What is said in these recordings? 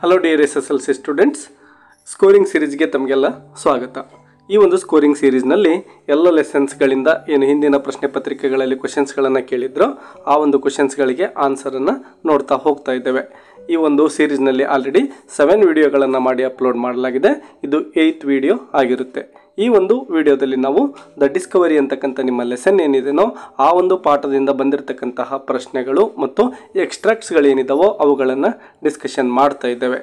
Hello dear S S L C students scoring ಸೀರೀಸ್ಗೆ ತಮಗೆಲ್ಲ ಸ್ವಾಗತ ಈ ಒಂದು ಸ್ಕೋರಿಂಗ್ ಸೀರೀಸ್ನಲ್ಲಿ ಎಲ್ಲ ಲೆಸನ್ಸ್ಗಳಿಂದ ಏನು ಹಿಂದಿನ ಪ್ರಶ್ನೆ ಪತ್ರಿಕೆಗಳಲ್ಲಿ ಕ್ವಶನ್ಸ್ಗಳನ್ನು ಕೇಳಿದ್ರೋ ಆ ಒಂದು ಕ್ವಶನ್ಸ್ಗಳಿಗೆ ಆನ್ಸರನ್ನು ನೋಡ್ತಾ ಹೋಗ್ತಾ ಇದ್ದೇವೆ ಈ ಒಂದು ಸೀರೀಸ್ನಲ್ಲಿ ಆಲ್ರೆಡಿ ಸೆವೆನ್ ವಿಡಿಯೋಗಳನ್ನು ಮಾಡಿ ಅಪ್ಲೋಡ್ ಮಾಡಲಾಗಿದೆ ಇದು ಏಯ್ತ್ ವಿಡಿಯೋ ಆಗಿರುತ್ತೆ ಈ ಒಂದು ವಿಡಿಯೋದಲ್ಲಿ ನಾವು ದ ಡಿಸ್ಕವರಿ ಅಂತಕ್ಕಂಥ ನಿಮ್ಮ ಲೆಸನ್ ಏನಿದೆನೋ ಆ ಒಂದು ಪಾಠದಿಂದ ಬಂದಿರತಕ್ಕಂತಹ ಪ್ರಶ್ನೆಗಳು ಮತ್ತು ಎಕ್ಸ್ಟ್ರಾಕ್ಟ್ಸ್ಗಳೇನಿದ್ದಾವೋ ಅವುಗಳನ್ನು ಡಿಸ್ಕಷನ್ ಮಾಡ್ತಾ ಇದ್ದೇವೆ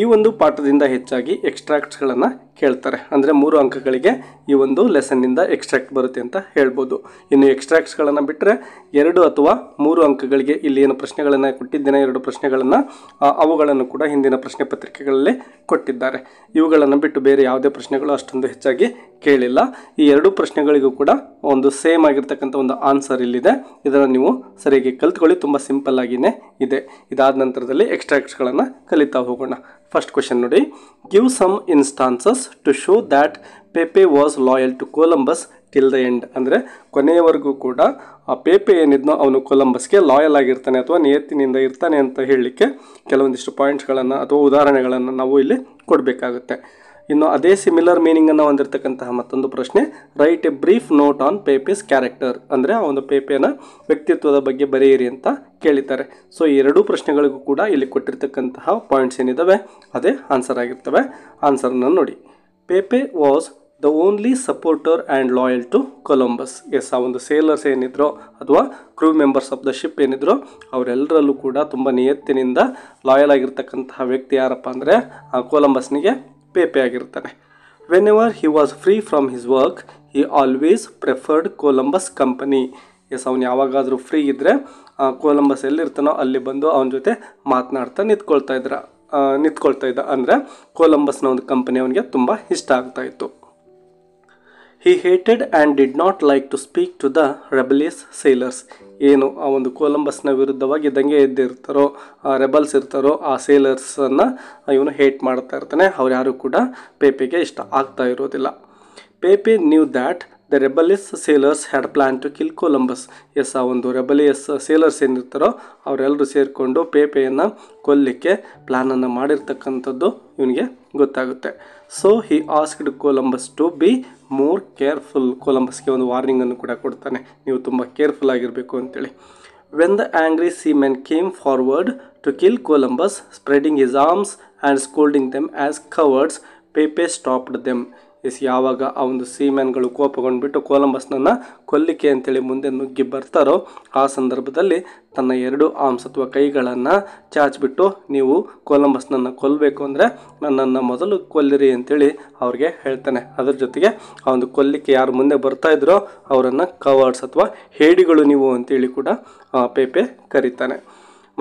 ಈ ಒಂದು ಪಾಠದಿಂದ ಹೆಚ್ಚಾಗಿ ಎಕ್ಸ್ಟ್ರಾಕ್ಟ್ಸ್ಗಳನ್ನು ಕೇಳ್ತಾರೆ ಅಂದರೆ ಮೂರು ಅಂಕಗಳಿಗೆ ಈ ಒಂದು ಲೆಸನ್ನಿಂದ ಎಕ್ಸ್ಟ್ರಾಕ್ಟ್ ಬರುತ್ತೆ ಅಂತ ಹೇಳ್ಬೋದು ಇನ್ನು ಎಕ್ಸ್ಟ್ರಾಕ್ಟ್ಸ್ಗಳನ್ನು ಬಿಟ್ಟರೆ ಎರಡು ಅಥವಾ ಮೂರು ಅಂಕಗಳಿಗೆ ಇಲ್ಲಿ ಏನು ಪ್ರಶ್ನೆಗಳನ್ನು ಕೊಟ್ಟಿದ್ದೇನೆ ಎರಡು ಪ್ರಶ್ನೆಗಳನ್ನು ಅವುಗಳನ್ನು ಕೂಡ ಹಿಂದಿನ ಪ್ರಶ್ನೆ ಪತ್ರಿಕೆಗಳಲ್ಲಿ ಕೊಟ್ಟಿದ್ದಾರೆ ಇವುಗಳನ್ನು ಬಿಟ್ಟು ಬೇರೆ ಯಾವುದೇ ಪ್ರಶ್ನೆಗಳು ಅಷ್ಟೊಂದು ಹೆಚ್ಚಾಗಿ ಕೇಳಿಲ್ಲ ಈ ಎರಡು ಪ್ರಶ್ನೆಗಳಿಗೂ ಕೂಡ ಒಂದು ಸೇಮ್ ಆಗಿರ್ತಕ್ಕಂಥ ಒಂದು ಆನ್ಸರ್ ಇಲ್ಲಿದೆ ಇದನ್ನು ನೀವು ಸರಿಯಾಗಿ ಕಲ್ತ್ಕೊಳ್ಳಿ ತುಂಬ ಸಿಂಪಲ್ ಆಗಿಯೇ ಇದೆ ಇದಾದ ನಂತರದಲ್ಲಿ ಎಕ್ಸ್ಟ್ರಾಕ್ಟ್ಸ್ಗಳನ್ನು ಕಲಿತಾ ಹೋಗೋಣ ಫಸ್ಟ್ ಕ್ವೆಶನ್ ನೋಡಿ give some instances to to show that Pepe was loyal to Columbus till the end ಅಂದರೆ ಕೊನೆಯವರೆಗೂ ಕೂಡ ಆ ಪೇಪೆ ಏನಿದ್ನೋ ಅವನು ಕೊಲಂಬಸ್ಗೆ ಲಾಯಲ್ ಆಗಿರ್ತಾನೆ ಅಥವಾ ನಿಯತ್ತಿನಿಂದ ಇರ್ತಾನೆ ಅಂತ ಹೇಳಲಿಕ್ಕೆ ಕೆಲವೊಂದಿಷ್ಟು ಪಾಯಿಂಟ್ಸ್ಗಳನ್ನು ಅಥವಾ ಉದಾಹರಣೆಗಳನ್ನು ನಾವು ಇಲ್ಲಿ ಕೊಡಬೇಕಾಗುತ್ತೆ ಇನ್ನು ಅದೇ ಸಿಮಿಲರ್ ಮೀನಿಂಗನ್ನು ಹೊಂದಿರತಕ್ಕಂತಹ ಮತ್ತೊಂದು ಪ್ರಶ್ನೆ write a brief note on Pepe's character ಅಂದರೆ ಆ ಒಂದು ಪೇಪೆನ ವ್ಯಕ್ತಿತ್ವದ ಬಗ್ಗೆ ಬರೆಯಿರಿ ಅಂತ ಕೇಳಿದ್ದಾರೆ ಸೊ ಈ ಎರಡೂ ಪ್ರಶ್ನೆಗಳಿಗೂ ಕೂಡ ಇಲ್ಲಿ ಕೊಟ್ಟಿರ್ತಕ್ಕಂತಹ ಪಾಯಿಂಟ್ಸ್ ಏನಿದ್ದಾವೆ ಅದೇ ಆನ್ಸರ್ ಆಗಿರ್ತವೆ ಆನ್ಸರ್ನ ನೋಡಿ Pepe was the only supporter and loyal to Columbus S ಆ ಒಂದು ಸೇಲರ್ಸ್ ಏನಿದ್ರು ಅಥವಾ crew members of the ship ಏನಿದ್ರು ಅವರೆಲ್ಲರಲ್ಲೂ ಕೂಡ ತುಂಬ ನಿಯತ್ತಿನಿಂದ ಲಾಯಲ್ ಆಗಿರ್ತಕ್ಕಂತಹ ವ್ಯಕ್ತಿ ಯಾರಪ್ಪ ಅಂದರೆ ಆ ಕೊಲಂಬಸ್ನಿಗೆ ಪೇಪೆ ಆಗಿರ್ತಾನೆ whenever he was free from his work he always preferred Columbus company ಎಸ್ ಅವ್ನು ಯಾವಾಗಾದರೂ ಫ್ರೀ ಇದ್ದರೆ ಕೊಲಂಬಸ್ ಎಲ್ಲಿರ್ತಾನೋ ಅಲ್ಲಿ ಬಂದು ಅವನ ಜೊತೆ ಮಾತನಾಡ್ತಾ ನಿಂತ್ಕೊಳ್ತಾ ಇದ್ರ ನಿಂತ್ಕೊಳ್ತಾ ಇದ್ದ ಅಂದರೆ ಕೊಲಂಬಸ್ನ ಒಂದು ಕಂಪನಿ ಅವನಿಗೆ ತುಂಬ ಇಷ್ಟ ಆಗ್ತಾ ಇತ್ತು he hated and did not like to speak to the rebellious sailors ಏನು ಆ ಒಂದು ಕೊಲಂಬಸ್ನ ವಿರುದ್ಧವಾಗಿ ದಂಗೆ ಎದ್ದಿರ್ತಾರೋ ಆ ರೆಬಲ್ಸ್ ಇರ್ತಾರೋ ಆ ಸೇಲರ್ಸನ್ನು ಇವನು ಹೇಟ್ ಮಾಡ್ತಾ ಇರ್ತಾನೆ ಅವ್ರು ಯಾರೂ ಕೂಡ ಪೇಪೆಗೆ ಇಷ್ಟ ಆಗ್ತಾ ಇರೋದಿಲ್ಲ Pepe knew that the rebellious sailors had plan to kill Columbus S ಆ ಒಂದು ರೆಬಲಿಯಸ್ ಸೇಲರ್ಸ್ ಏನಿರ್ತಾರೋ ಅವರೆಲ್ಲರೂ ಸೇರಿಕೊಂಡು ಪೇಪೆಯನ್ನು ಕೊಲ್ಲಿಕ್ಕೆ ಪ್ಲ್ಯಾನನ್ನು ಮಾಡಿರ್ತಕ್ಕಂಥದ್ದು ಇವನಿಗೆ ಗೊತ್ತಾಗುತ್ತೆ so he asked Columbus to be more careful ಕೊಲಂಬಸ್ಗೆ ಒಂದು ವಾರ್ನಿಂಗನ್ನು ಕೂಡ ಕೊಡ್ತಾನೆ ನೀವು ತುಂಬ ಕೇರ್ಫುಲ್ ಆಗಿರಬೇಕು ಅಂತೇಳಿ when the angry seamen came forward to kill Columbus spreading his arms and scolding them as cowards Pepe stopped them ಎಸ್ ಯಾವಾಗ ಆ ಒಂದು ಸೀಮ್ಯಾನ್ಗಳು ಕೋಪಗೊಂಡ್ಬಿಟ್ಟು ಕೋಲಂಬಸ್ನನ್ನು ಕೊಲ್ಲಿಕೆ ಅಂತೇಳಿ ಮುಂದೆ ನುಗ್ಗಿ ಬರ್ತಾರೋ ಆ ಸಂದರ್ಭದಲ್ಲಿ ತನ್ನ ಎರಡು ಆಮ್ಸ್ ಅಥವಾ ಕೈಗಳನ್ನು ಚಾಚ್ಬಿಟ್ಟು ನೀವು ಕೊಲಂಬಸ್ನನ್ನು ಕೊಲ್ಲಬೇಕು ಅಂದರೆ ನನ್ನನ್ನು ಮೊದಲು ಕೊಲ್ಲಿರಿ ಅಂತೇಳಿ ಅವ್ರಿಗೆ ಹೇಳ್ತಾನೆ ಅದ್ರ ಜೊತೆಗೆ ಆ ಒಂದು ಕೊಲ್ಲಿಕೆ ಯಾರು ಮುಂದೆ ಬರ್ತಾ ಇದ್ರೋ ಅವರನ್ನು ಕವರ್ಡ್ಸ್ ಅಥವಾ ಹೇಡಿಗಳು ನೀವು ಅಂತೇಳಿ ಕೂಡ ಪೇಪೆ ಕರೀತಾನೆ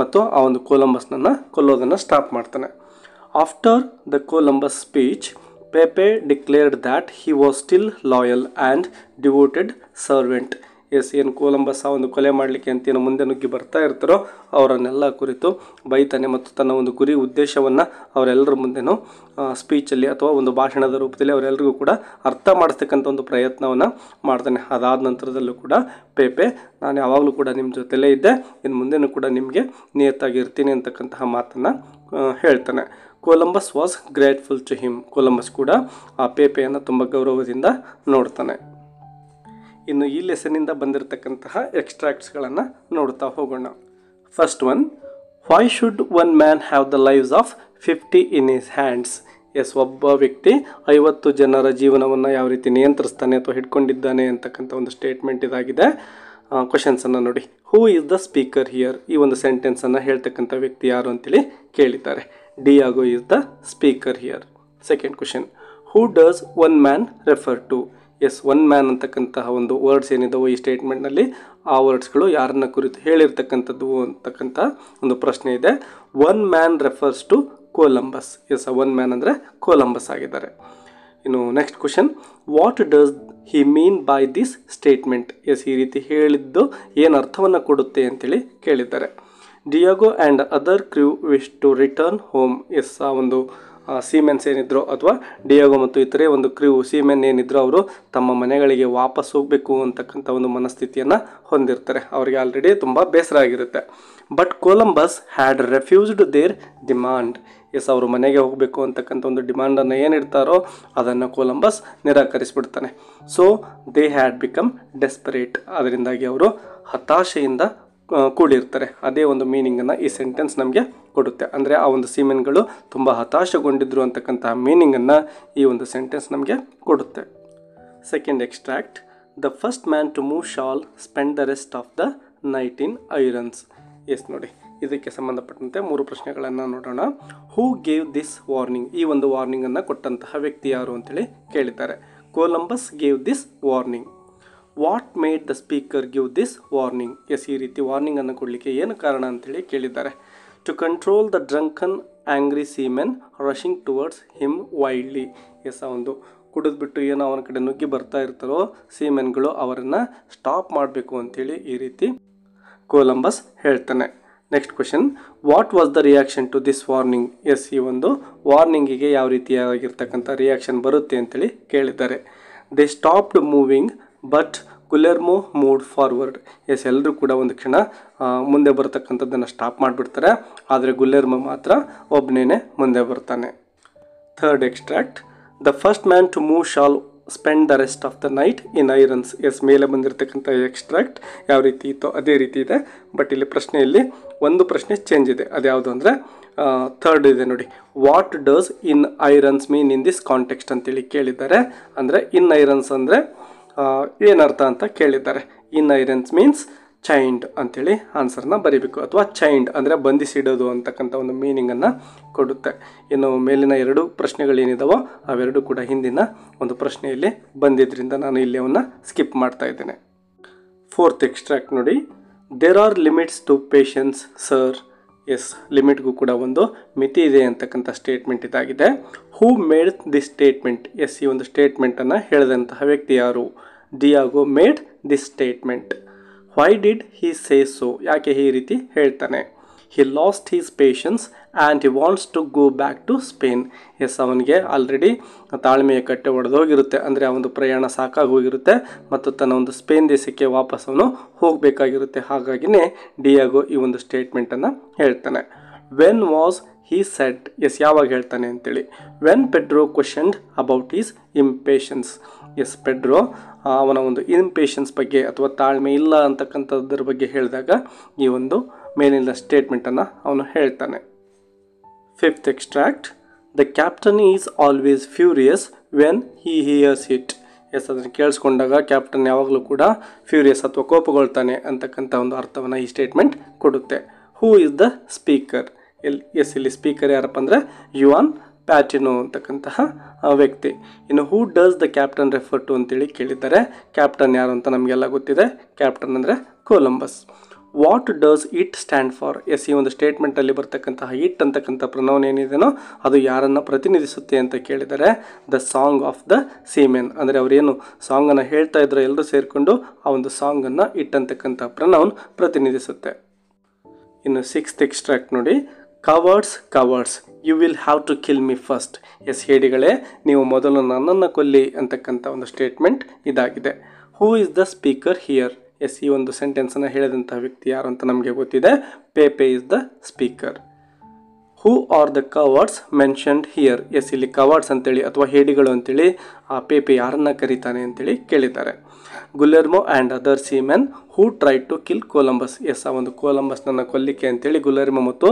ಮತ್ತು ಆ ಒಂದು ಕೊಲಂಬಸ್ನನ್ನು ಕೊಲ್ಲೋದನ್ನು ಸ್ಟಾಪ್ ಮಾಡ್ತಾನೆ after the Columbus speech Pepe declared that he was still loyal and devoted servant. ಎಸ್ ಏನು ಕೊಲಂಬಸ್ ಆ ಒಂದು ಕೊಲೆ ಮಾಡಲಿಕ್ಕೆ ಅಂತ ಏನು ಮುಂದೆ ನುಗ್ಗಿ ಬರ್ತಾ ಇರ್ತಾರೋ ಅವರನ್ನೆಲ್ಲ ಕುರಿತು ಬೈತಾನೆ ಮತ್ತು ತನ್ನ ಒಂದು ಗುರಿ ಉದ್ದೇಶವನ್ನು ಅವರೆಲ್ಲರ ಮುಂದೆನೂ ಸ್ಪೀಚಲ್ಲಿ ಅಥವಾ ಒಂದು ಭಾಷಣದ ರೂಪದಲ್ಲಿ ಅವರೆಲ್ಲರಿಗೂ ಕೂಡ ಅರ್ಥ ಮಾಡಿಸ್ತಕ್ಕಂಥ ಒಂದು ಪ್ರಯತ್ನವನ್ನು ಮಾಡ್ತಾನೆ ಅದಾದ ನಂತರದಲ್ಲೂ ಕೂಡ ಪೇಪೆ ನಾನು ಯಾವಾಗಲೂ ಕೂಡ ನಿಮ್ಮ ಜೊತೆಲೇ ಇದ್ದೆ ಇನ್ನು ಮುಂದೆನೂ ಕೂಡ ನಿಮಗೆ ನಿಯತ್ತಾಗಿರ್ತೀನಿ ಅಂತಕ್ಕಂತಹ ಮಾತನ್ನು ಹೇಳ್ತಾನೆ Columbus was grateful to him Columbus ಕೂಡ ಆ ಪೇಪೆಯನ್ನು ತುಂಬ ಗೌರವದಿಂದ ನೋಡ್ತಾನೆ ಇನ್ನು ಈ ಲೆಸನಿಂದ ಬಂದಿರತಕ್ಕಂತಹ ಎಕ್ಸ್ಟ್ರಾಕ್ಟ್ಸ್ಗಳನ್ನು ನೋಡ್ತಾ ಹೋಗೋಣ first one why should one man have the lives of fifty in his hands ಎಸ್ ಒಬ್ಬ ವ್ಯಕ್ತಿ ಐವತ್ತು ಜನರ ಜೀವನವನ್ನು ಯಾವ ರೀತಿ ನಿಯಂತ್ರಿಸ್ತಾನೆ ಅಥವಾ ಹಿಡ್ಕೊಂಡಿದ್ದಾನೆ ಅಂತಕ್ಕಂಥ ಒಂದು ಸ್ಟೇಟ್ಮೆಂಟ್ ಇದಾಗಿದೆ ಕ್ವಶನ್ಸನ್ನು ನೋಡಿ who is the speaker here ಈ ಒಂದು ಸೆಂಟೆನ್ಸನ್ನು ಹೇಳ್ತಕ್ಕಂಥ ವ್ಯಕ್ತಿ ಯಾರು ಅಂತೇಳಿ ಕೇಳಿದ್ದಾರೆ Diago is the speaker here. Second question, who does one man refer to yes one man ಅಂತಕ್ಕಂತಹ ಒಂದು ವರ್ಡ್ಸ್ ಏನಿದಾವೋ ಈ ಸ್ಟೇಟ್ಮೆಂಟ್ನಲ್ಲಿ ಆ ವರ್ಡ್ಸ್ಗಳು ಯಾರನ್ನ ಕುರಿತು ಹೇಳಿರ್ತಕ್ಕಂಥದ್ದು ಅಂತಕ್ಕಂಥ ಒಂದು ಪ್ರಶ್ನೆ ಇದೆ one man refers to Columbus yes one man ಅಂದರೆ ಕೊಲಂಬಸ್ ಆಗಿದ್ದಾರೆ ಇನ್ನು next question what does he mean by this statement yes ಈ ರೀತಿ ಹೇಳಿದ್ದು ಏನು ಅರ್ಥವನ್ನು ಕೊಡುತ್ತೆ ಅಂತೇಳಿ ಕೇಳಿದ್ದಾರೆ Diego and other crew wish to return home yes ಆ ಒಂದು ಸೀಮೆನ್ಸ್ ಏನಿದ್ರು ಅಥವಾ ಡಿಯಾಗೋ ಮತ್ತು ಇತರೆ ಒಂದು ಕ್ರ್ಯೂ ಸೀಮೆನ್ ಏನಿದ್ರು ಅವರು ತಮ್ಮ ಮನೆಗಳಿಗೆ ವಾಪಸ್ ಹೋಗಬೇಕು ಅಂತಕ್ಕಂಥ ಒಂದು ಮನಸ್ಥಿತಿಯನ್ನು ಹೊಂದಿರ್ತಾರೆ ಅವರಿಗೆ ಆಲ್ರೆಡಿ ತುಂಬ ಬೇಸರ ಆಗಿರುತ್ತೆ but Columbus had refused their demand yes ಅವರು ಮನೆಗೆ ಹೋಗಬೇಕು ಅಂತಕ್ಕಂಥ ಒಂದು ಡಿಮಾಂಡನ್ನು ಏನಿರ್ತಾರೋ ಅದನ್ನು ಕೊಲಂಬಸ್ ನಿರಾಕರಿಸಿಬಿಡ್ತಾನೆ so they had become desperate ಅದರಿಂದಾಗಿ ಅವರು ಹತಾಶೆಯಿಂದ ಕೂಡಿರ್ತಾರೆ ಅದೇ ಒಂದು ಮೀನಿಂಗನ್ನು ಈ ಸೆಂಟೆನ್ಸ್ ನಮಗೆ ಕೊಡುತ್ತೆ ಅಂದರೆ ಆ ಒಂದು ಸೀಮೆನ್ಗಳು ತುಂಬ ಹತಾಶಗೊಂಡಿದ್ರು ಅಂತಕ್ಕಂತಹ ಮೀನಿಂಗನ್ನು ಈ ಒಂದು ಸೆಂಟೆನ್ಸ್ ನಮಗೆ ಕೊಡುತ್ತೆ second extract the first man to move shall spend the rest of the night in irons yes ನೋಡಿ ಇದಕ್ಕೆ ಸಂಬಂಧಪಟ್ಟಂತೆ ಮೂರು ಪ್ರಶ್ನೆಗಳನ್ನು ನೋಡೋಣ ಹೂ ಗೇವ್ ದಿಸ್ ವಾರ್ನಿಂಗ್ ಈ ಒಂದು ವಾರ್ನಿಂಗನ್ನು ಕೊಟ್ಟಂತಹ ವ್ಯಕ್ತಿ ಯಾರು ಅಂತೇಳಿ ಕೇಳಿದ್ದಾರೆ Columbus gave this warning what made the speaker give this warning yes ಈ ರೀತಿ ವಾರ್ನಿಂಗನ್ನು ಕೊಡಲಿಕ್ಕೆ ಏನು ಕಾರಣ ಅಂತೇಳಿ ಕೇಳಿದ್ದಾರೆ to control the drunken angry seamen rushing towards him wildly yes ಆ ಒಂದು ಕುಡಿದ್ಬಿಟ್ಟು ಏನೋ ಅವನ ಕಡೆ ನುಗ್ಗಿ ಬರ್ತಾ ಇರ್ತಾರೋ ಸೀಮೆನ್ಗಳು ಅವರನ್ನು ಸ್ಟಾಪ್ ಮಾಡಬೇಕು ಅಂತೇಳಿ ಈ ರೀತಿ ಕೊಲಂಬಸ್ ಹೇಳ್ತಾನೆ next question what was the reaction to this warning yes ಈ ಒಂದು ವಾರ್ನಿಂಗಿಗೆ ಯಾವ ರೀತಿಯಾಗಿರ್ತಕ್ಕಂಥ ರಿಯಾಕ್ಷನ್ ಬರುತ್ತೆ ಅಂತೇಳಿ ಕೇಳಿದ್ದಾರೆ they stopped moving but Guillermo moved forward yes ಎಲ್ಲರೂ ಕೂಡ ಒಂದು ಕ್ಷಣ ಮುಂದೆ ಬರತಕ್ಕಂಥದ್ದನ್ನು ಸ್ಟಾಪ್ ಮಾಡಿಬಿಡ್ತಾರೆ ಆದರೆ ಗುಲ್ಲೆರ್ಮೊ ಮಾತ್ರ ಒಬ್ಬನೇ ಮುಂದೆ ಬರ್ತಾನೆ third extract the first man to move shall spend the rest of the night in irons yes ಮೇಲೆ ಬಂದಿರತಕ್ಕಂಥ ಎಕ್ಸ್ಟ್ರಾಕ್ಟ್ ಯಾವ ರೀತಿ ಇತ್ತೋ ಅದೇ ರೀತಿ ಇದೆ ಬಟ್ ಇಲ್ಲಿ ಪ್ರಶ್ನೆಯಲ್ಲಿ ಒಂದು ಪ್ರಶ್ನೆ ಚೇಂಜ್ ಇದೆ ಅದ್ಯಾವುದು ಅಂದರೆ ಥರ್ಡ್ ಇದೆ ನೋಡಿ what does in irons mean in this context ಅಂತೇಳಿ ಕೇಳಿದ್ದಾರೆ ಅಂದರೆ ಇನ್ ಐರನ್ಸ್ ಅಂದರೆ ಏನರ್ಥ ಅಂತ ಕೇಳಿದ್ದಾರೆ ಇನ್ ಐರನ್ಸ್ ಮೀನ್ಸ್ ಚೈಂಡ್ ಅಂಥೇಳಿ ಆನ್ಸರ್ನ ಬರೀಬೇಕು ಅಥವಾ ಚೈಂಡ್ ಅಂದರೆ ಬಂಧಿಸಿಡೋದು ಅಂತಕ್ಕಂಥ ಒಂದು ಮೀನಿಂಗನ್ನು ಕೊಡುತ್ತೆ ಇನ್ನು ಮೇಲಿನ ಎರಡು ಪ್ರಶ್ನೆಗಳೇನಿದಾವೋ ಅವೆರಡು ಕೂಡ ಹಿಂದಿನ ಒಂದು ಪ್ರಶ್ನೆಯಲ್ಲಿ ಬಂದಿದ್ದರಿಂದ ನಾನು ಇಲ್ಲಿ ಅವನ್ನ ಸ್ಕಿಪ್ ಮಾಡ್ತಾ ಇದ್ದೇನೆ ಫೋರ್ತ್ ಎಕ್ಸ್ಟ್ರಾಕ್ಟ್ ನೋಡಿ there are limits to patience sir yes ಲಿಮಿಟ್ಗೂ ಕೂಡ ಒಂದು ಮಿತಿ ಇದೆ ಅಂತಕ್ಕಂಥ ಸ್ಟೇಟ್ಮೆಂಟ್ ಇದಾಗಿದೆ who made this statement yes ಈ ಒಂದು ಸ್ಟೇಟ್ಮೆಂಟನ್ನು ಹೇಳಿದಂತಹ ವ್ಯಕ್ತಿ ಯಾರು Diego made this statement why did he say so ಯಾಕೆ ಈ ರೀತಿ ಹೇಳ್ತಾನೆ he lost his patience and he wants to go back to Spain yes ಅವನಿಗೆ ಆಲ್ರೆಡಿ ತಾಳ್ಮೆಯ ಕಟ್ಟೆ ಒಡೆದೋಗಿರುತ್ತೆ ಅಂದರೆ ಆ ಒಂದು ಪ್ರಯಾಣ ಸಾಕಾಗಿ ಹೋಗಿರುತ್ತೆ ಮತ್ತು ತನ್ನ ಒಂದು ಸ್ಪೇನ್ ದೇಶಕ್ಕೆ ವಾಪಸ್ ಅವನು ಹೋಗಬೇಕಾಗಿರುತ್ತೆ ಹಾಗಾಗಿನೇ ಡಿಯಾಗೋ ಈ ಒಂದು ಸ್ಟೇಟ್ಮೆಂಟನ್ನು ಹೇಳ್ತಾನೆ when was he said yes ಯಾವಾಗ ಹೇಳ್ತಾನೆ ಅಂತೇಳಿ when Pedro questioned about his impatience yes Pedro ಅವನ ಒಂದು ಇಂಪೇಷನ್ಸ್ ಬಗ್ಗೆ ಅಥವಾ ತಾಳ್ಮೆ ಇಲ್ಲ ಅಂತಕ್ಕಂಥದ್ರ ಬಗ್ಗೆ ಹೇಳಿದಾಗ ಈ ಒಂದು ಮೇಲಿನ ಸ್ಟೇಟ್ಮೆಂಟನ್ನು ಅವನು ಹೇಳ್ತಾನೆ fifth extract the captain is always furious when he hears it yes ಅದನ್ನು ಕೇಳಿಸ್ಕೊಂಡಾಗ ಕ್ಯಾಪ್ಟನ್ ಯಾವಾಗಲೂ ಕೂಡ ಫ್ಯೂರಿಯಸ್ ಅಥವಾ ಕೋಪಗೊಳ್ತಾನೆ ಅಂತಕ್ಕಂಥ ಒಂದು ಅರ್ಥವನ್ನು ಈ ಸ್ಟೇಟ್ಮೆಂಟ್ ಕೊಡುತ್ತೆ who is the speaker L yes ಇಲ್ಲಿ ಸ್ಪೀಕರ್ ಯಾರಪ್ಪ ಅಂದರೆ ಯುವಾನ್ ಪ್ಯಾಟಿನೋ ಅಂತಕ್ಕಂತಹ ವ್ಯಕ್ತಿ ಇನ್ನು who does the captain refer to ಅಂತೇಳಿ ಕೇಳಿದ್ದಾರೆ ಕ್ಯಾಪ್ಟನ್ ಯಾರು ಅಂತ ನಮಗೆಲ್ಲ ಗೊತ್ತಿದೆ ಕ್ಯಾಪ್ಟನ್ ಅಂದರೆ Columbus what does it stand for yes ಈ ಒಂದು ಸ್ಟೇಟ್ಮೆಂಟಲ್ಲಿ ಬರ್ತಕ್ಕಂತಹ ಇಟ್ ಅಂತಕ್ಕಂಥ ಪ್ರನೌನ್ ಏನಿದೆಯೋ ಅದು ಯಾರನ್ನು ಪ್ರತಿನಿಧಿಸುತ್ತೆ ಅಂತ ಕೇಳಿದರೆ the song of the seamen ಅಂದರೆ ಅವರೇನು ಸಾಂಗನ್ನು ಹೇಳ್ತಾ ಇದ್ರೆ ಎಲ್ಲರೂ ಸೇರಿಕೊಂಡು ಆ ಒಂದು ಸಾಂಗನ್ನು ಇಟ್ ಅಂತಕ್ಕಂಥ ಪ್ರನೌನ್ ಪ್ರತಿನಿಧಿಸುತ್ತೆ ಇನ್ನು ಸಿಕ್ಸ್ತ್ ಎಕ್ಸ್ಟ್ರಾಕ್ಟ್ ನೋಡಿ cowards cowards you will have to kill me first yes ಹೇಡಿಗಳೇ ನೀವು ಮೊದಲು ನನ್ನನ್ನು ಕೊಲ್ಲಿ ಅಂತಕ್ಕಂಥ ಒಂದು ಸ್ಟೇಟ್ಮೆಂಟ್ ಇದಾಗಿದೆ who is the speaker here yes ಈ ಒಂದು ಸೆಂಟೆನ್ಸನ್ನು ಹೇಳಿದಂಥ ವ್ಯಕ್ತಿ ಯಾರು ಅಂತ ನಮಗೆ ಗೊತ್ತಿದೆ Pepe is the speaker who are the cowards mentioned here yes ಇಲ್ಲಿ ಕವರ್ಡ್ಸ್ ಅಂತೇಳಿ ಅಥವಾ ಹೇಡಿಗಳು ಅಂತೇಳಿ ಆ ಪೇಪೆ ಯಾರನ್ನ ಕರೀತಾನೆ ಅಂತೇಳಿ ಕೇಳಿದ್ದಾರೆ Guillermo and other seamen who try to kill Columbus S ಆ ಒಂದು ಕೊಲಂಬಸ್ನನ್ನು ಕೊಲ್ಲಿಕೆ ಅಂತೇಳಿ ಗುಲೆರ್ಮೊ ಮತ್ತು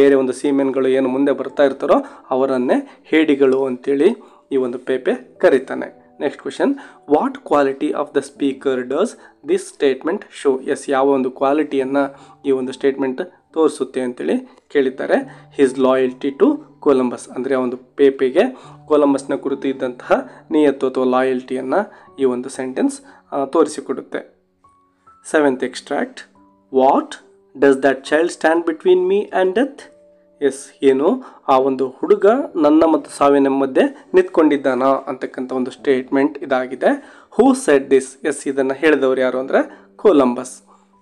ಬೇರೆ ಒಂದು ಸೀಮೆನ್ಗಳು ಏನು ಮುಂದೆ ಬರ್ತಾ ಇರ್ತಾರೋ ಅವರನ್ನೇ ಹೇಡಿಗಳು ಅಂತೇಳಿ ಈ ಒಂದು ಪೇಪೆ ಕರೀತಾನೆ next question what quality of the speaker does this statement show yes ಯಾವ ಒಂದು ಕ್ವಾಲಿಟಿಯನ್ನು ಈ ಒಂದು ಸ್ಟೇಟ್ಮೆಂಟ್ ತೋರಿಸುತ್ತೆ ಅಂತೇಳಿ ಕೇಳಿದ್ದಾರೆ ಹಿಸ್ ಲಾಯಲ್ಟಿ ಟು ಕೊಲಂಬಸ್ ಅಂದರೆ ಆ ಒಂದು ಪೇಪೆಗೆ ಕೊಲಂಬಸ್ನ ಕುರಿತು ಇದ್ದಂತಹ ನಿಯತ್ತು ಅಥವಾ ಲಾಯಲ್ಟಿಯನ್ನು ಈ ಒಂದು ಸೆಂಟೆನ್ಸ್ ತೋರಿಸಿಕೊಡುತ್ತೆ seventh extract what does that child stand between me and death yes ಏನು ಆ ಒಂದು ಹುಡುಗ ನನ್ನ ಮತ್ತು ಸಾವಿನ ಮಧ್ಯೆ ನಿಂತ್ಕೊಂಡಿದ್ದಾನ ಅಂತಕ್ಕಂಥ ಒಂದು ಸ್ಟೇಟ್ಮೆಂಟ್ ಇದಾಗಿದೆ ಹೂ ಸೆಟ್ ದಿಸ್ ಎಸ್ ಇದನ್ನು ಹೇಳಿದವರು ಯಾರು ಅಂದರೆ ಕೊಲಂಬಸ್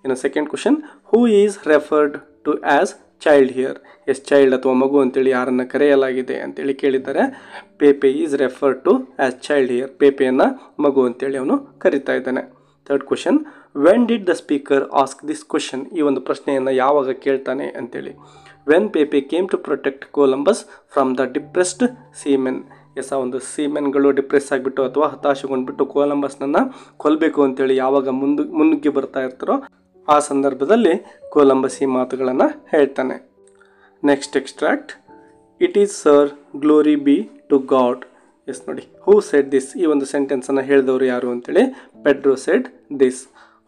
ಇನ್ನು second question who is referred to as child here yes child ಅಥವಾ ಮಗು ಅಂತೇಳಿ ಯಾರನ್ನು ಕರೆಯಲಾಗಿದೆ ಅಂತೇಳಿ ಕೇಳಿದ್ದಾರೆ Pepe is referred to as child here ಪೇಪೆಯನ್ನು ಮಗು ಅಂತೇಳಿ ಅವನು ಕರಿತಾ ಇದ್ದಾನೆ third question when did the speaker ask this question ಈ ಒಂದು ಪ್ರಶ್ನೆಯನ್ನು ಯಾವಾಗ ಕೇಳ್ತಾನೆ ಅಂತೇಳಿ when Pepe came to protect Columbus from the depressed seamen yes ಆ ಒಂದು ಸೀಮೆನ್ಗಳು ಡಿಪ್ರೆಸ್ ಆಗಿಬಿಟ್ಟು ಅಥವಾ ಹತಾಶಗೊಂಡ್ಬಿಟ್ಟು ಕೊಲಂಬಸ್ನನ್ನು ಕೊಲ್ಲಬೇಕು ಅಂತೇಳಿ ಯಾವಾಗ ಮುಂದೆ ಮುನ್ನುಗ್ಗಿ ಬರ್ತಾ ಇರ್ತಾರೋ ಆ ಸಂದರ್ಭದಲ್ಲಿ ಕೋಲಂಬಸ್ ಈ ಮಾತುಗಳನ್ನು ಹೇಳ್ತಾನೆ next extract it is sir glory be to God yes ನೋಡಿ ಹೂ ಸೆಡ್ ದಿಸ್ ಈ ಒಂದು ಸೆಂಟೆನ್ಸನ್ನು ಹೇಳಿದವರು ಯಾರು ಅಂತೇಳಿ Pedro said this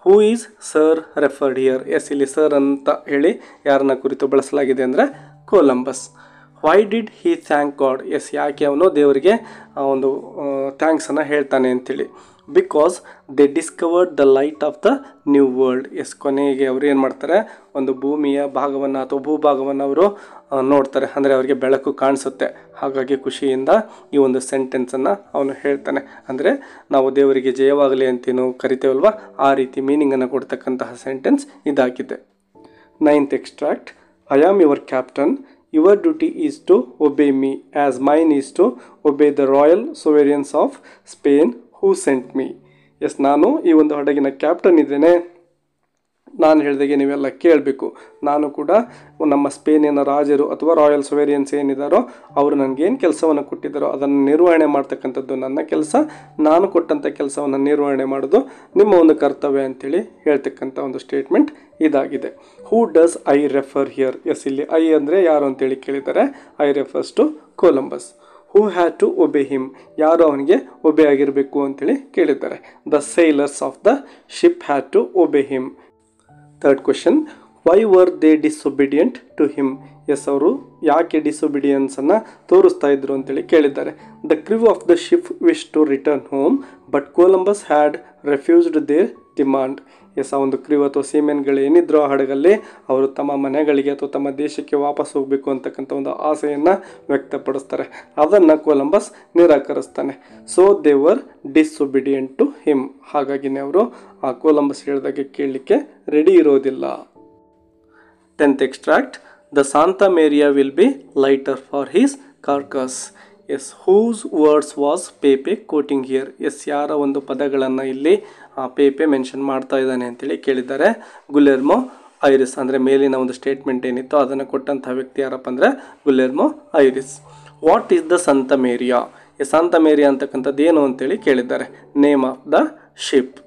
who is sir referred here yes ಇಲ್ಲಿ ಸರ್ ಅಂತ ಹೇಳಿ ಯಾರನ್ನ ಕುರಿತು ಬಳಸಲಾಗಿದೆ ಅಂದರೆ Columbus why did he thank God yes ಯಾಕೆ ಅವನು ದೇವರಿಗೆ ಒಂದು ಥ್ಯಾಂಕ್ಸನ್ನು ಹೇಳ್ತಾನೆ ಅಂಥೇಳಿ because they discovered the light of the new world yes ಕೊನೆಗೆ ಅವರು ಏನು ಮಾಡ್ತಾರೆ ಒಂದು ಭೂಮಿಯ ಭಾಗವನ್ನು ಅಥವಾ ಭೂಭಾಗವನ್ನು ಅವರು ನೋಡ್ತಾರೆ ಅಂದರೆ ಅವರಿಗೆ ಬೆಳಕು ಕಾಣಿಸುತ್ತೆ ಹಾಗಾಗಿ ಖುಷಿಯಿಂದ ಈ ಒಂದು ಸೆಂಟೆನ್ಸನ್ನು ಅವನು ಹೇಳ್ತಾನೆ ಅಂದರೆ ನಾವು ದೇವರಿಗೆ ಜಯವಾಗಲಿ ಅಂತೇನು ಕರಿತೇವಲ್ವ ಆ ರೀತಿ ಮೀನಿಂಗನ್ನು ಕೊಡ್ತಕ್ಕಂತಹ ಸೆಂಟೆನ್ಸ್ ಇದಾಗಿದೆ ninth extract I am your captain your duty is to obey me as mine is to obey the royal sovereigns of Spain who sent me yes ನಾನು ಈ ಒಂದು ಹಡಗಿನ ಕ್ಯಾಪ್ಟನ್ ಇದ್ದೇನೆ ನಾನು ಹೇಳಿದಾಗೆ ನೀವೆಲ್ಲ ಕೇಳಬೇಕು ನಾನು ಕೂಡ ನಮ್ಮ ಸ್ಪೇನಿನ ರಾಜರು ಅಥವಾ ರಾಯಲ್ ಸೊವೇರಿಯನ್ಸ್ ಏನಿದ್ದಾರೋ ಅವರು ನನಗೇನು ಕೆಲಸವನ್ನು ಕೊಟ್ಟಿದ್ದಾರೋ ಅದನ್ನು ನಿರ್ವಹಣೆ ಮಾಡ್ತಕ್ಕಂಥದ್ದು ನನ್ನ ಕೆಲಸ ನಾನು ಕೊಟ್ಟಂಥ ಕೆಲಸವನ್ನು ನಿರ್ವಹಣೆ ಮಾಡೋದು ನಿಮ್ಮ ಒಂದು ಕರ್ತವ್ಯ ಅಂತೇಳಿ ಹೇಳ್ತಕ್ಕಂಥ ಒಂದು ಸ್ಟೇಟ್ಮೆಂಟ್ ಇದಾಗಿದೆ who does I refer here yes ಇಲ್ಲಿ ಐ ಅಂದರೆ ಯಾರು ಅಂತೇಳಿ ಕೇಳಿದ್ದಾರೆ I refers to Columbus who had to obey him ಯಾರು ಅವನಿಗೆ ಒಬೆ ಆಗಿರಬೇಕು ಅಂತೇಳಿ ಕೇಳಿದ್ದಾರೆ the sailors of the ship had to obey him third question why were they disobedient to him yes ಅವರು ಯಾಕೆ ಡಿಸೊಬಿಡಿಯನ್ಸನ್ನು ತೋರಿಸ್ತಾ ಇದ್ರು ಅಂತೇಳಿ ಕೇಳಿದ್ದಾರೆ the crew of the ship wish to return home but Columbus had refused their demand yes ಒಂದು crew ಅಥವಾ ಸೀಮೆನ್ಗಳು ಏನಿದ್ರು ಆ ಹಡಗಲ್ಲಿ ಅವರು ತಮ್ಮ ಮನೆಗಳಿಗೆ ಅಥವಾ ತಮ್ಮ ದೇಶಕ್ಕೆ ವಾಪಸ್ ಹೋಗಬೇಕು ಅಂತಕ್ಕಂಥ ಒಂದು ಆಸೆಯನ್ನು ವ್ಯಕ್ತಪಡಿಸ್ತಾರೆ ಅದನ್ನು ಕೊಲಂಬಸ್ ನಿರಾಕರಿಸ್ತಾನೆ ಸೊ ದೇವರ್ ಡಿಸ್ಒಬಿಡಿಯಂಟ್ ಟು ಹಿಮ್ ಹಾಗಾಗಿನೇ ಅವರು ಆ ಕೊಲಂಬಸ್ ಹೇಳಿದಾಗೆ ಕೇಳಲಿಕ್ಕೆ ರೆಡಿ ಇರೋದಿಲ್ಲ tenth extract the Santa Maria will be lighter for his carcass yes whose words was Pepe quoting here yes ಯಾರ ಒಂದು ಪದಗಳನ್ನು ಇಲ್ಲಿ ಪೇಪೆ ಮೆನ್ಷನ್ ಮಾಡ್ತಾ ಇದ್ದಾನೆ ಅಂತೇಳಿ ಕೇಳಿದ್ದಾರೆ ಗುಲೆರ್ಮೊ ಐರಿಸ್ ಅಂದರೆ ಮೇಲಿನ ಒಂದು ಸ್ಟೇಟ್ಮೆಂಟ್ ಏನಿತ್ತು ಅದನ್ನು ಕೊಟ್ಟಂಥ ವ್ಯಕ್ತಿ ಯಾರಪ್ಪ ಅಂದರೆ ಗುಲೆರ್ಮೊ ಐರಿಸ್ what is the Santa Maria a Santa Maria ಅಂತಕ್ಕಂಥದ್ದು ಏನು ಅಂತೇಳಿ ಕೇಳಿದ್ದಾರೆ name of the ship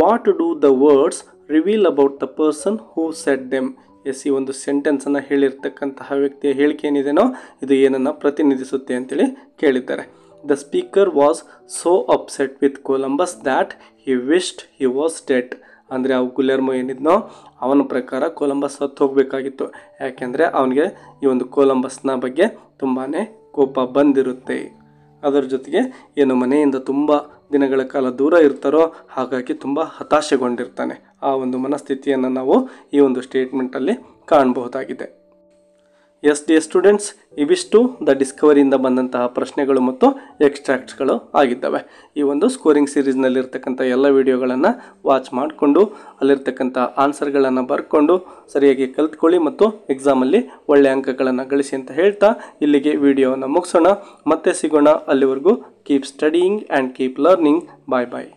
what do the words reveal about the person who said them yes ಈ ಒಂದು ಸೆಂಟೆನ್ಸನ್ನು ಹೇಳಿರ್ತಕ್ಕಂತಹ ವ್ಯಕ್ತಿಯ ಹೇಳಿಕೆ ಏನಿದೆನೋ ಇದು ಏನನ್ನು ಪ್ರತಿನಿಧಿಸುತ್ತೆ ಅಂತೇಳಿ ಕೇಳಿದ್ದಾರೆ the speaker was so upset with Columbus that he wished he was dead ಅಂದರೆ ಅವು ಗುಲೆರ್ಮೋ ಏನಿದ್ನೋ ಅವನ ಪ್ರಕಾರ ಕೊಲಂಬಸ್ ಸತ್ತು ಹೋಗಬೇಕಾಗಿತ್ತು ಯಾಕೆಂದರೆ ಅವನಿಗೆ ಈ ಒಂದು ಕೊಲಂಬಸ್ನ ಬಗ್ಗೆ ತುಂಬಾ ಕೋಪ ಬಂದಿರುತ್ತೆ ಅದರ ಜೊತೆಗೆ ಏನು ಮನೆಯಿಂದ ತುಂಬ ದಿನಗಳ ಕಾಲ ದೂರ ಇರ್ತಾರೋ ಹಾಗಾಗಿ ತುಂಬ ಹತಾಶೆಗೊಂಡಿರ್ತಾನೆ ಆ ಒಂದು ಮನಸ್ಥಿತಿಯನ್ನು ನಾವು ಈ ಒಂದು ಸ್ಟೇಟ್ಮೆಂಟಲ್ಲಿ ಕಾಣಬಹುದಾಗಿದೆ ಎಸ್ ಡಿ ಸ್ಟೂಡೆಂಟ್ಸ್ ಇವಿಷ್ಟು ದ ಡಿಸ್ಕವರಿಯಿಂದ ಬಂದಂತಹ ಪ್ರಶ್ನೆಗಳು ಮತ್ತು ಎಕ್ಸ್ಟ್ರಾಕ್ಟ್ಸ್ಗಳು ಆಗಿದ್ದಾವೆ ಈ ಒಂದು ಸ್ಕೋರಿಂಗ್ ಸೀರೀಸ್ನಲ್ಲಿರ್ತಕ್ಕಂಥ ಎಲ್ಲ ವಿಡಿಯೋಗಳನ್ನು ವಾಚ್ ಮಾಡಿಕೊಂಡು ಅಲ್ಲಿರ್ತಕ್ಕಂಥ ಆನ್ಸರ್ಗಳನ್ನು ಬರ್ಕೊಂಡು ಸರಿಯಾಗಿ ಕಲ್ತ್ಕೊಳ್ಳಿ ಮತ್ತು ಎಕ್ಸಾಮಲ್ಲಿ ಒಳ್ಳೆಯ ಅಂಕಗಳನ್ನು ಗಳಿಸಿ ಅಂತ ಹೇಳ್ತಾ ಇಲ್ಲಿಗೆ ವಿಡಿಯೋವನ್ನು ಮುಗಿಸೋಣ ಮತ್ತೆ ಸಿಗೋಣ ಅಲ್ಲಿವರೆಗೂ keep studying and keep learning bye bye